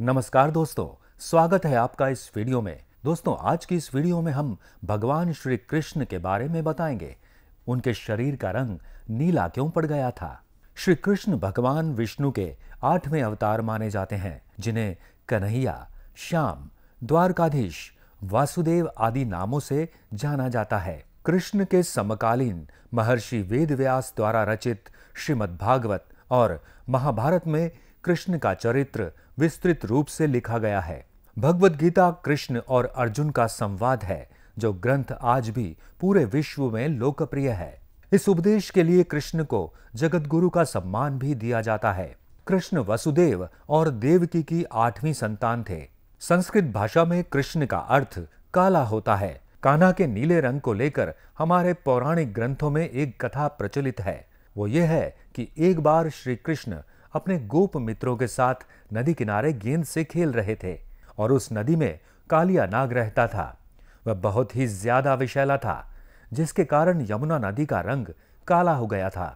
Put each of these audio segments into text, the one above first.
नमस्कार दोस्तों स्वागत है आपका इस वीडियो में दोस्तों आज की इस वीडियो में हम भगवान श्री कृष्ण के बारे में बताएंगे उनके शरीर का रंग नीला क्यों पड़ गया था श्री कृष्ण भगवान विष्णु के आठवें अवतार माने जाते हैं जिन्हें कन्हैया श्याम द्वारकाधीश वासुदेव आदि नामों से जाना जाता है कृष्ण के समकालीन महर्षि वेद द्वारा रचित श्रीमद भागवत और महाभारत में कृष्ण का चरित्र विस्तृत रूप से लिखा गया है भगवद गीता कृष्ण और अर्जुन का संवाद है जो ग्रंथ आज भी पूरे विश्व में लोकप्रिय है इस उपदेश के लिए कृष्ण को जगत गुरु का सम्मान भी दिया जाता है कृष्ण वसुदेव और देवकी की आठवीं संतान थे संस्कृत भाषा में कृष्ण का अर्थ काला होता है कान्हा के नीले रंग को लेकर हमारे पौराणिक ग्रंथों में एक कथा प्रचलित है वो ये है कि एक बार श्री कृष्ण अपने गोप मित्रों के साथ नदी किनारे गेंद से खेल रहे थे और उस नदी में कालिया नाग रहता था वह बहुत ही ज्यादा विशैला था जिसके कारण यमुना नदी का रंग काला हो गया था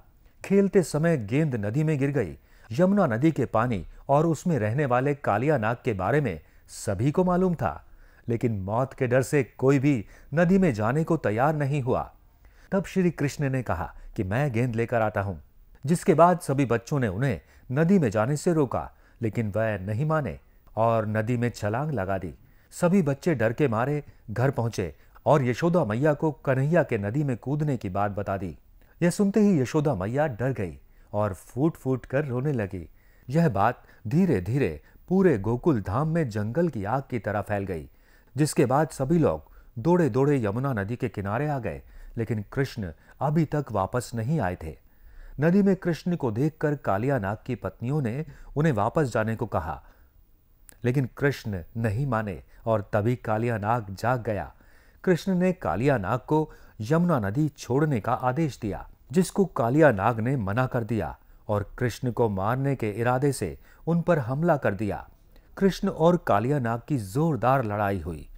खेलते समय गेंद नदी में गिर गई यमुना नदी के पानी और उसमें रहने वाले कालिया नाग के बारे में सभी को मालूम था लेकिन मौत के डर से कोई भी नदी में जाने को तैयार नहीं हुआ तब श्री कृष्ण ने कहा कि मैं गेंद लेकर आता हूं जिसके बाद सभी बच्चों ने उन्हें नदी में जाने से रोका लेकिन वह नहीं माने और नदी में छलांग लगा दी सभी बच्चे डर के मारे घर पहुंचे और यशोदा मैया को कन्हैया के नदी में कूदने की बात बता दी यह सुनते ही यशोदा मैया डर गई और फूट फूट कर रोने लगी यह बात धीरे धीरे पूरे गोकुल धाम में जंगल की आग की तरह फैल गई जिसके बाद सभी लोग दौड़े दौड़े यमुना नदी के किनारे आ गए लेकिन कृष्ण अभी तक वापस नहीं आए थे नदी में कृष्ण को देखकर कालिया नाग की पत्नियों ने उन्हें वापस जाने को कहा लेकिन कृष्ण नहीं माने और तभी कालिया नाग जाग गया कृष्ण ने कालिया नाग को यमुना नदी छोड़ने का आदेश दिया जिसको कालिया नाग ने मना कर दिया और कृष्ण को मारने के इरादे से उन पर हमला कर दिया कृष्ण और कालिया नाग की जोरदार लड़ाई हुई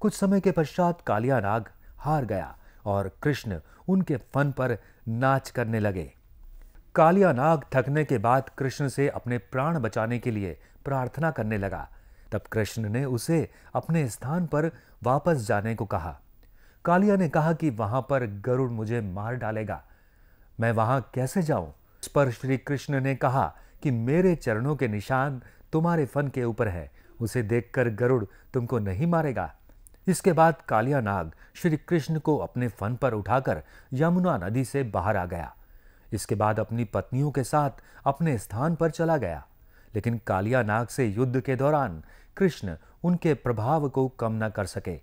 कुछ समय के पश्चात कालिया नाग हार गया और कृष्ण उनके फन पर नाच करने लगे कालिया नाग थकने के बाद कृष्ण से अपने प्राण बचाने के लिए प्रार्थना करने लगा तब कृष्ण ने उसे अपने स्थान पर वापस जाने को कहा कालिया ने कहा कि वहां पर गरुड़ मुझे मार डालेगा मैं वहां कैसे जाऊं इस पर श्री कृष्ण ने कहा कि मेरे चरणों के निशान तुम्हारे फन के ऊपर है उसे देखकर गरुड़ तुमको नहीं मारेगा इसके बाद कालिया नाग श्री कृष्ण को अपने फन पर उठाकर यमुना नदी से बाहर आ गया इसके बाद अपनी पत्नियों के साथ अपने स्थान पर चला गया लेकिन कालिया नाग से युद्ध के दौरान कृष्ण उनके प्रभाव को कम न कर सके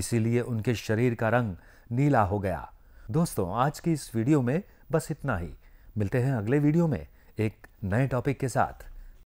इसीलिए उनके शरीर का रंग नीला हो गया दोस्तों आज की इस वीडियो में बस इतना ही मिलते हैं अगले वीडियो में एक नए टॉपिक के साथ